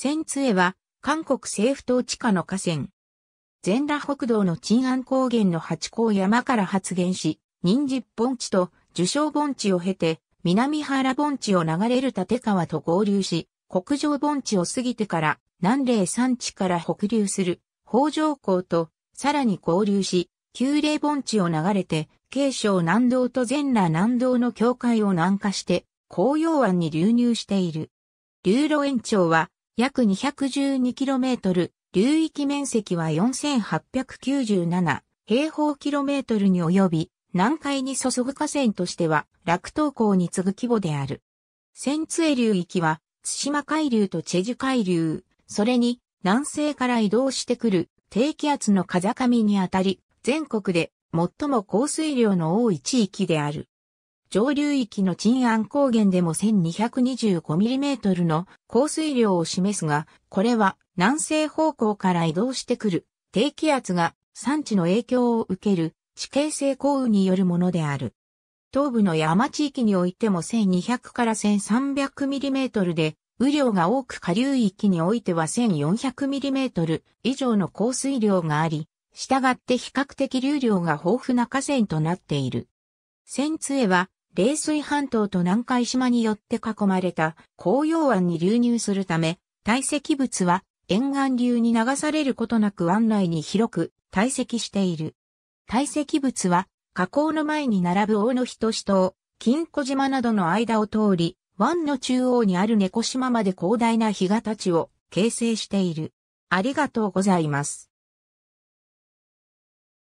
センツエは、韓国政府統治下の河川。全羅北道の鎮安高原の八甲山から発現し、忍実盆地と樹昌盆地を経て、南原盆地を流れる立川と合流し、北上盆地を過ぎてから南霊山地から北流する北条港とさらに合流し、旧霊盆地を流れて、慶省南道と全羅南道の境界を南下して、紅葉湾に流入している。流路延長は、約 212km、流域面積は4897平方キロメートルに及び、南海に注ぐ河川としては、落東港に次ぐ規模である。セ津流域は、津島海流とチェジュ海流、それに南西から移動してくる低気圧の風上にあたり、全国で最も降水量の多い地域である。上流域の鎮安高原でも 1225mm の降水量を示すが、これは南西方向から移動してくる低気圧が産地の影響を受ける地形性降雨によるものである。東部の山地域においても1200から1 3 0 0トルで、雨量が多く下流域においては1 4 0 0トル以上の降水量があり、従って比較的流量が豊富な河川となっている。千は冷水半島と南海島によって囲まれた紅葉湾に流入するため、堆積物は沿岸流に流されることなく湾内に広く堆積している。堆積物は河口の前に並ぶ大野人島、金庫島などの間を通り、湾の中央にある猫島まで広大な干潟地を形成している。ありがとうございます。